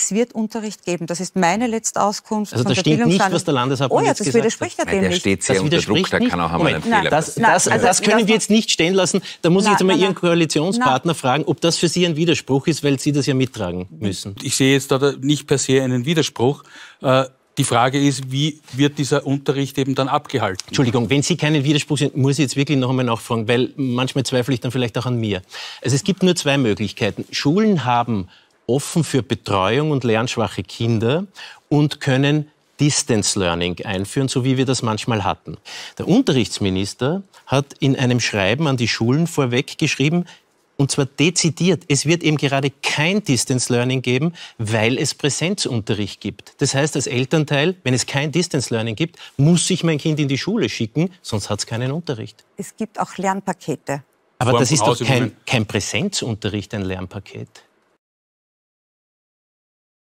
es wird Unterricht geben. Das ist meine letzte Auskunft. Also das stimmt nicht, was der Landeshauptmann oh, ja, das widerspricht ja dem Nein, der steht sehr unter Druck, da kann auch einmal ein Fehler das, das, das, also, das können wir jetzt nicht stehen lassen. Da muss ich jetzt einmal Ihren Koalitionspartner fragen, ob das für Sie ein Widerspruch ist, weil Sie das ja mittragen müssen. Ich sehe jetzt da nicht per se einen Widerspruch. Äh, die Frage ist, wie wird dieser Unterricht eben dann abgehalten? Entschuldigung, wenn Sie keinen Widerspruch sind, muss ich jetzt wirklich noch einmal nachfragen, weil manchmal zweifle ich dann vielleicht auch an mir. Also es gibt nur zwei Möglichkeiten. Schulen haben offen für Betreuung und lernschwache Kinder und können Distance Learning einführen, so wie wir das manchmal hatten. Der Unterrichtsminister hat in einem Schreiben an die Schulen vorweg geschrieben, und zwar dezidiert, es wird eben gerade kein Distance Learning geben, weil es Präsenzunterricht gibt. Das heißt, als Elternteil, wenn es kein Distance Learning gibt, muss ich mein Kind in die Schule schicken, sonst hat es keinen Unterricht. Es gibt auch Lernpakete. Aber das ist doch kein, kein Präsenzunterricht, ein Lernpaket.